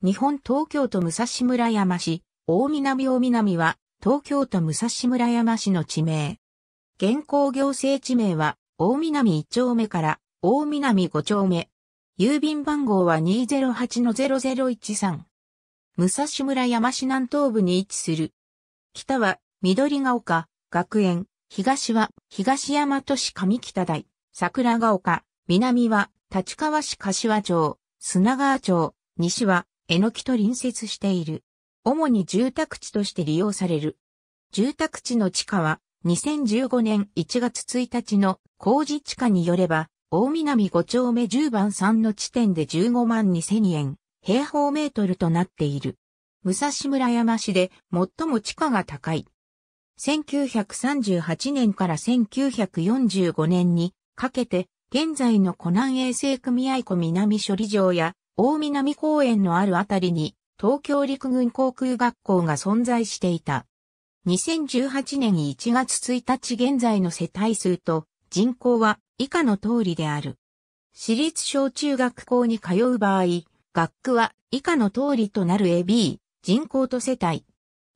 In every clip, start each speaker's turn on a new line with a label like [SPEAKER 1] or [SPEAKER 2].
[SPEAKER 1] 日本東京都武蔵村山市、大南大南は、東京都武蔵村山市の地名。現行行政地名は、大南1丁目から、大南5丁目。郵便番号は208-0013。武蔵村山市南東部に位置する。北は、緑ヶ丘、学園。東は、東山都市上北台、桜ヶ丘。南は、立川市柏町、砂川町。西は、えのきと隣接している。主に住宅地として利用される。住宅地の地価は、2015年1月1日の工事地価によれば、大南5丁目10番3の地点で15万2000円、平方メートルとなっている。武蔵村山市で最も地価が高い。1938年から1945年にかけて、現在の湖南衛生組合湖南処理場や大南公園のあるあたりに東京陸軍航空学校が存在していた。2018年1月1日現在の世帯数と人口は以下の通りである。私立小中学校に通う場合、学区は以下の通りとなる AB、人口と世帯。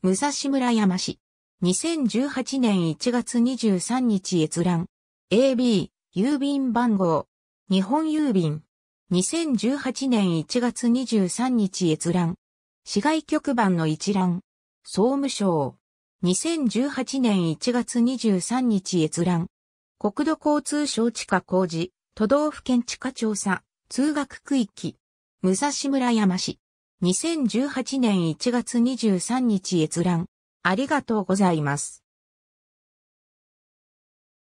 [SPEAKER 1] 武蔵村山市。2018年1月23日閲覧。AB、郵便番号。日本郵便。2018年1月23日閲覧。市外局番の一覧。総務省。2018年1月23日閲覧。国土交通省地下工事、都道府県地下調査、通学区域。武蔵村山市。2018年1月23日閲覧。ありがとう
[SPEAKER 2] ございます。